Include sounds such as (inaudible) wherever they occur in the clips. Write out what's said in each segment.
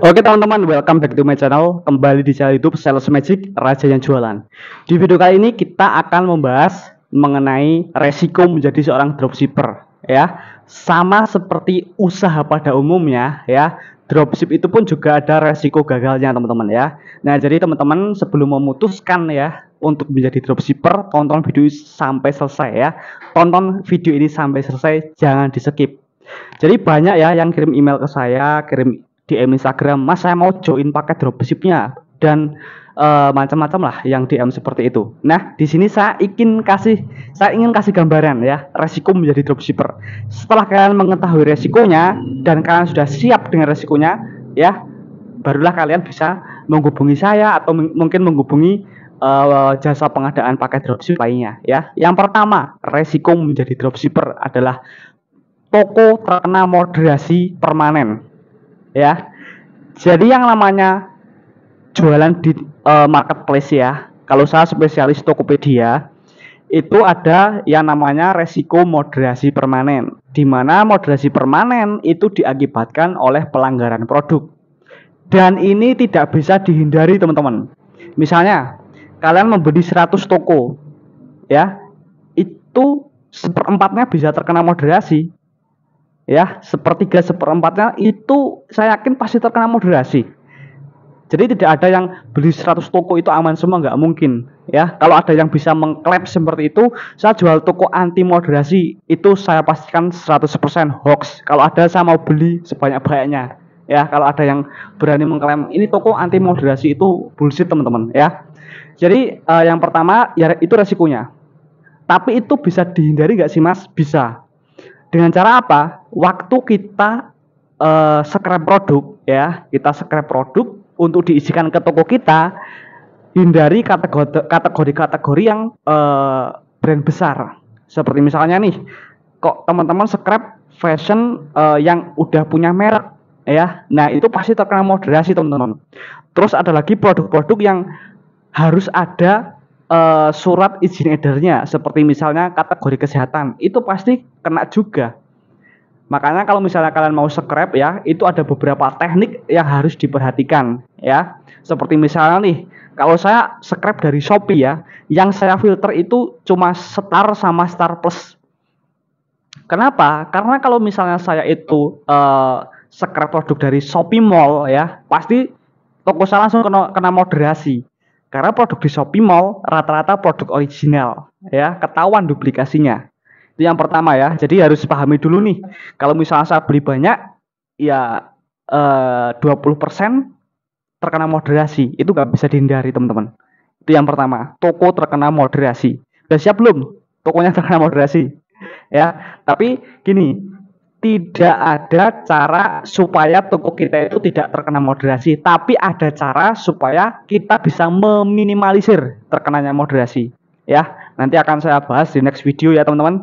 Oke teman-teman, welcome back to my channel. Kembali di channel YouTube Sales Magic Raja yang Jualan. Di video kali ini kita akan membahas mengenai resiko menjadi seorang dropshipper ya. Sama seperti usaha pada umumnya ya, dropship itu pun juga ada resiko gagalnya teman-teman ya. Nah, jadi teman-teman sebelum memutuskan ya untuk menjadi dropshipper, tonton video sampai selesai ya. Tonton video ini sampai selesai, jangan di-skip. Jadi banyak ya yang kirim email ke saya, kirim DM Instagram, Mas saya mau join pakai dropshipnya dan uh, macam-macam lah yang DM seperti itu. Nah, di sini saya ingin kasih saya ingin kasih gambaran ya resiko menjadi dropshipper. Setelah kalian mengetahui resikonya dan kalian sudah siap dengan resikonya, ya barulah kalian bisa menghubungi saya atau mungkin menghubungi uh, jasa pengadaan pakai dropship lainnya ya. Yang pertama, resiko menjadi dropshipper adalah toko terkena moderasi permanen ya jadi yang namanya jualan di uh, marketplace ya kalau saya spesialis Tokopedia itu ada yang namanya resiko moderasi permanen di mana moderasi permanen itu diakibatkan oleh pelanggaran produk dan ini tidak bisa dihindari teman-teman misalnya kalian membeli 100 toko ya itu seperempatnya bisa terkena moderasi ya sepertiga seperempatnya itu saya yakin pasti terkena moderasi jadi tidak ada yang beli 100 toko itu aman semua nggak mungkin ya kalau ada yang bisa mengklaim seperti itu saya jual toko anti moderasi itu saya pastikan 100% hoax kalau ada saya mau beli sebanyak-banyaknya ya kalau ada yang berani mengklaim ini toko anti moderasi itu bullshit teman-teman ya jadi eh, yang pertama ya itu resikonya tapi itu bisa dihindari nggak sih mas bisa dengan cara apa? Waktu kita uh, scrap produk ya, kita scrap produk untuk diisikan ke toko kita, hindari kategori-kategori yang uh, brand besar. Seperti misalnya nih, kok teman-teman scrap fashion uh, yang udah punya merek ya. Nah, itu pasti terkena moderasi, teman-teman. Terus ada lagi produk-produk yang harus ada uh, surat izin edarnya seperti misalnya kategori kesehatan itu pasti kena juga. Makanya kalau misalnya kalian mau scrap ya, itu ada beberapa teknik yang harus diperhatikan ya. Seperti misalnya nih, kalau saya scrap dari Shopee ya, yang saya filter itu cuma star sama star plus. Kenapa? Karena kalau misalnya saya itu uh, scrap produk dari Shopee Mall ya, pasti toko saya langsung kena, kena moderasi karena produk di Shopee Mall rata-rata produk original, ya, ketahuan duplikasinya. Itu yang pertama ya. Jadi harus pahami dulu nih. Kalau misalnya saya beli banyak, ya eh, 20% terkena moderasi. Itu nggak bisa dihindari, teman-teman. Itu yang pertama. Toko terkena moderasi. Sudah siap belum? Tokonya terkena moderasi. Ya, tapi gini, tidak ada cara supaya toko kita itu tidak terkena moderasi, tapi ada cara supaya kita bisa meminimalisir terkenanya moderasi. Ya, nanti akan saya bahas di next video ya teman-teman.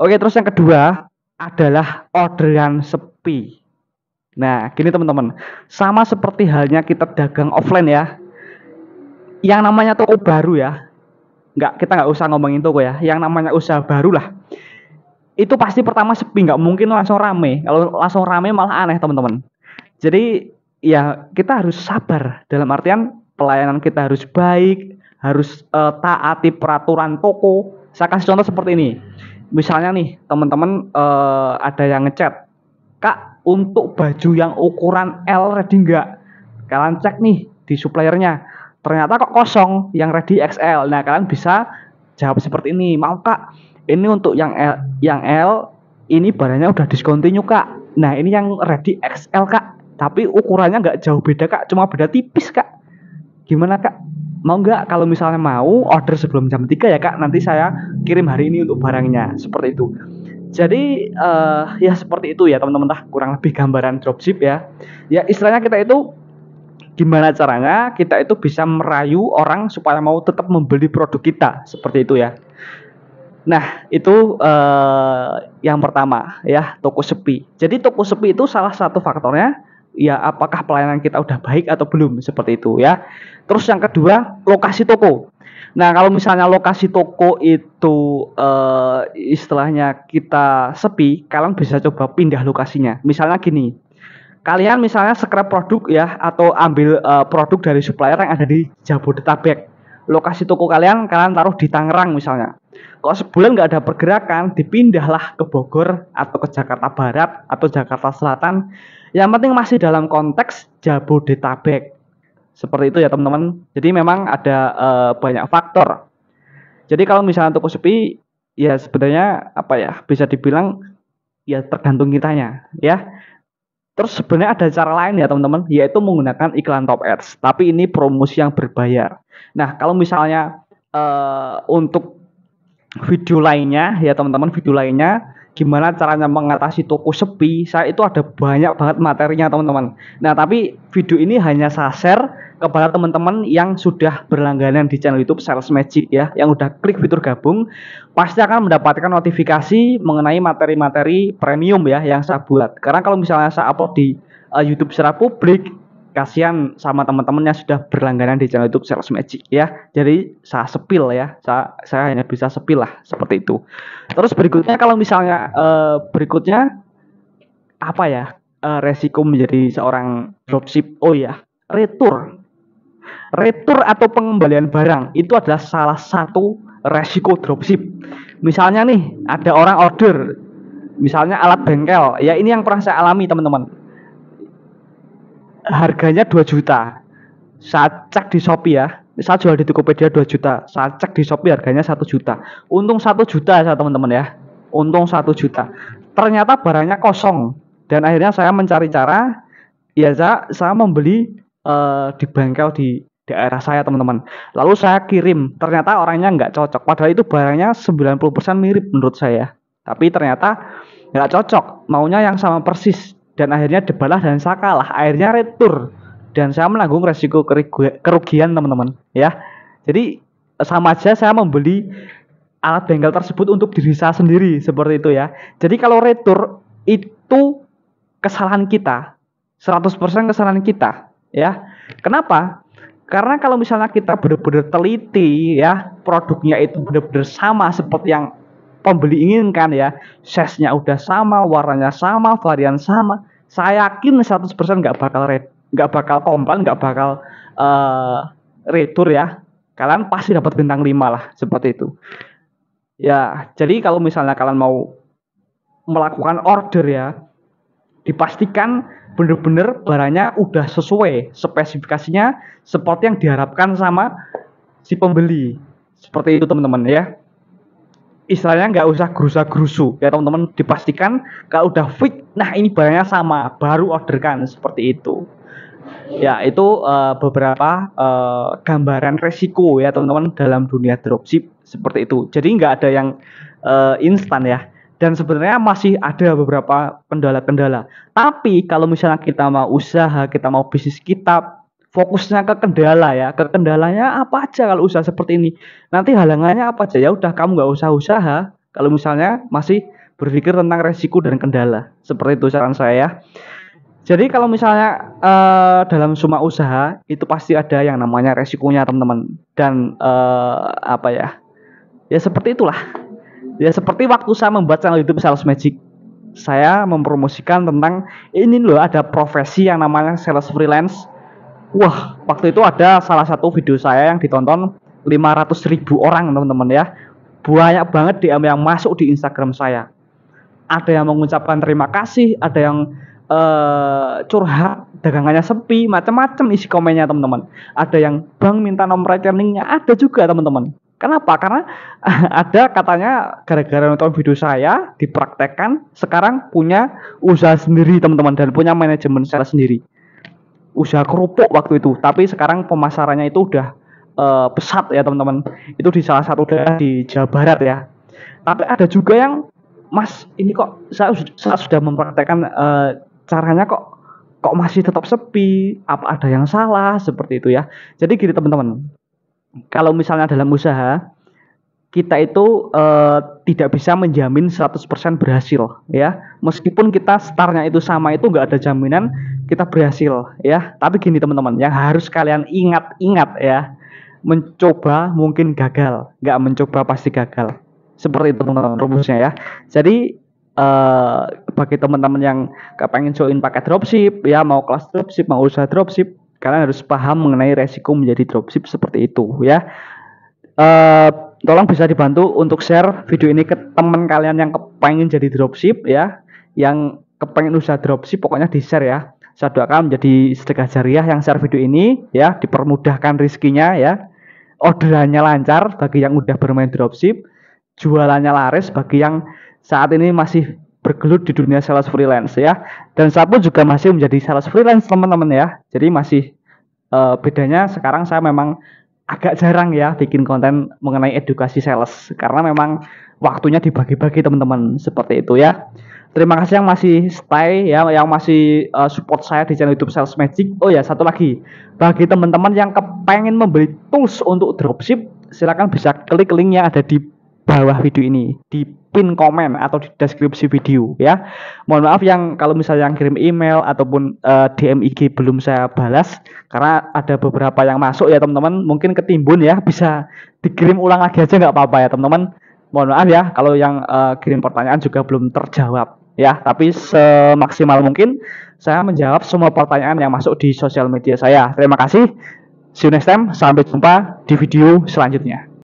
Oke, terus yang kedua adalah orderan sepi. Nah, gini teman-teman, sama seperti halnya kita dagang offline ya. Yang namanya toko baru ya, nggak kita nggak usah ngomongin toko ya. Yang namanya usaha baru lah itu pasti pertama sepi nggak mungkin langsung rame kalau langsung rame malah aneh teman-teman jadi ya kita harus sabar dalam artian pelayanan kita harus baik harus uh, taati peraturan toko saya kasih contoh seperti ini misalnya nih teman-teman uh, ada yang ngechat kak untuk baju yang ukuran L ready nggak kalian cek nih di suppliernya ternyata kok kosong yang ready XL nah kalian bisa jawab seperti ini mau kak ini untuk yang L, yang L ini barangnya udah discontinue kak. Nah ini yang ready XL kak. Tapi ukurannya nggak jauh beda kak, cuma beda tipis kak. Gimana kak? Mau nggak? Kalau misalnya mau order sebelum jam 3 ya kak. Nanti saya kirim hari ini untuk barangnya. Seperti itu. Jadi uh, ya seperti itu ya teman-teman lah, kurang lebih gambaran dropship ya. Ya istilahnya kita itu gimana caranya kita itu bisa merayu orang supaya mau tetap membeli produk kita seperti itu ya. Nah, itu uh, yang pertama ya, toko sepi. Jadi toko sepi itu salah satu faktornya ya apakah pelayanan kita udah baik atau belum seperti itu ya. Terus yang kedua, lokasi toko. Nah, kalau misalnya lokasi toko itu uh, istilahnya kita sepi, kalian bisa coba pindah lokasinya. Misalnya gini, kalian misalnya scrap produk ya atau ambil uh, produk dari supplier yang ada di Jabodetabek lokasi toko kalian kalian taruh di Tangerang misalnya kalau sebulan nggak ada pergerakan, dipindahlah ke Bogor atau ke Jakarta Barat atau Jakarta Selatan. Yang penting masih dalam konteks Jabodetabek. Seperti itu ya teman-teman. Jadi memang ada e, banyak faktor. Jadi kalau misalnya toko sepi, ya sebenarnya apa ya bisa dibilang ya tergantung kitanya ya. Terus sebenarnya ada cara lain ya teman-teman, yaitu menggunakan iklan top ads. Tapi ini promosi yang berbayar. Nah kalau misalnya e, untuk video lainnya ya teman-teman video lainnya gimana caranya mengatasi toko sepi saya itu ada banyak banget materinya teman-teman nah tapi video ini hanya saya share kepada teman-teman yang sudah berlangganan di channel YouTube Sales Magic ya, yang udah klik fitur gabung, pasti akan mendapatkan notifikasi mengenai materi-materi premium ya yang saya buat. Karena kalau misalnya saya upload di eh, YouTube secara publik, kasihan sama teman-temannya sudah berlangganan di channel YouTube Sales Magic ya. Jadi saya sepil ya, saya, saya hanya bisa sepil lah seperti itu. Terus berikutnya kalau misalnya eh, berikutnya apa ya eh, resiko menjadi seorang dropship? Oh ya, retur, retur atau pengembalian barang itu adalah salah satu resiko dropship. Misalnya nih ada orang order, misalnya alat bengkel, ya ini yang pernah saya alami teman-teman harganya 2 juta saat cek di Shopee ya saya jual di Tokopedia 2 juta saya cek di Shopee harganya 1 juta untung 1 juta ya teman-teman ya untung 1 juta ternyata barangnya kosong dan akhirnya saya mencari cara ya saya, saya membeli uh, di bengkel di daerah saya teman-teman lalu saya kirim ternyata orangnya nggak cocok padahal itu barangnya 90% mirip menurut saya tapi ternyata nggak cocok maunya yang sama persis dan akhirnya debalah dan sakalah kalah akhirnya retur dan saya menanggung resiko kerugian teman-teman ya jadi sama aja saya membeli alat bengkel tersebut untuk diri saya sendiri seperti itu ya jadi kalau retur itu kesalahan kita 100% kesalahan kita ya kenapa karena kalau misalnya kita benar-benar teliti ya produknya itu benar-benar sama seperti yang pembeli inginkan ya. Size-nya udah sama, warnanya sama, varian sama. Saya yakin 100% nggak bakal red, nggak bakal komplain, nggak bakal uh, retur ya. Kalian pasti dapat bintang 5 lah seperti itu. Ya, jadi kalau misalnya kalian mau melakukan order ya, dipastikan bener-bener barangnya udah sesuai spesifikasinya seperti yang diharapkan sama si pembeli. Seperti itu teman-teman ya istilahnya nggak usah gerusa-gerusu ya teman-teman dipastikan kalau udah fit nah ini barangnya sama baru orderkan seperti itu ya itu uh, beberapa uh, gambaran resiko ya teman-teman dalam dunia dropship seperti itu jadi nggak ada yang uh, instan ya dan sebenarnya masih ada beberapa kendala-kendala tapi kalau misalnya kita mau usaha kita mau bisnis kita fokusnya ke kendala ya ke kendalanya apa aja kalau usaha seperti ini nanti halangannya apa aja ya udah kamu nggak usah usaha kalau misalnya masih berpikir tentang resiko dan kendala seperti itu saran saya ya. jadi kalau misalnya uh, dalam semua usaha itu pasti ada yang namanya resikonya teman-teman dan uh, apa ya ya seperti itulah ya seperti waktu saya membuat channel YouTube Sales Magic saya mempromosikan tentang ini loh ada profesi yang namanya sales freelance Wah, waktu itu ada salah satu video saya yang ditonton 500 ribu orang teman-teman ya. Banyak banget DM yang masuk di Instagram saya. Ada yang mengucapkan terima kasih, ada yang uh, curhat dagangannya sepi macam-macam isi komennya teman-teman ada yang bang minta nomor rekeningnya ada juga teman-teman kenapa karena (laughs) ada katanya gara-gara nonton video saya dipraktekkan sekarang punya usaha sendiri teman-teman dan punya manajemen saya sendiri usaha kerupuk waktu itu tapi sekarang pemasarannya itu udah uh, pesat ya teman-teman itu di salah satu daerah di Jawa Barat ya tapi ada juga yang Mas ini kok saya, saya sudah mempraktekkan uh, caranya kok kok masih tetap sepi apa ada yang salah seperti itu ya jadi gini teman-teman kalau misalnya dalam usaha kita itu uh, tidak bisa menjamin 100% berhasil ya. Meskipun kita startnya itu sama itu nggak ada jaminan kita berhasil ya. Tapi gini teman-teman, yang harus kalian ingat-ingat ya, mencoba mungkin gagal, nggak mencoba pasti gagal. Seperti itu teman-teman rumusnya ya. Jadi eh, bagi teman-teman yang kepengen join pakai dropship ya, mau kelas dropship, mau usaha dropship, kalian harus paham mengenai resiko menjadi dropship seperti itu ya. Eh, tolong bisa dibantu untuk share video ini ke teman kalian yang kepengen jadi dropship ya, yang kepengen usaha dropship pokoknya di share ya doakan menjadi sedekah jariah yang share video ini ya dipermudahkan rizkinya ya orderannya lancar bagi yang udah bermain dropship jualannya laris bagi yang saat ini masih bergelut di dunia sales freelance ya dan saya pun juga masih menjadi sales freelance teman-teman ya jadi masih uh, bedanya sekarang saya memang agak jarang ya bikin konten mengenai edukasi sales karena memang waktunya dibagi-bagi teman-teman seperti itu ya Terima kasih yang masih stay ya, yang masih uh, support saya di channel YouTube Sales Magic. Oh ya, satu lagi. Bagi teman-teman yang kepengen membeli tools untuk dropship, silakan bisa klik link yang ada di bawah video ini di pin komen atau di deskripsi video ya. Mohon maaf yang kalau misalnya yang kirim email ataupun uh, eh, DM IG belum saya balas karena ada beberapa yang masuk ya teman-teman mungkin ketimbun ya bisa dikirim ulang lagi aja nggak apa-apa ya teman-teman. Mohon maaf ya kalau yang uh, kirim pertanyaan juga belum terjawab ya tapi semaksimal mungkin saya menjawab semua pertanyaan yang masuk di sosial media saya terima kasih see you next time sampai jumpa di video selanjutnya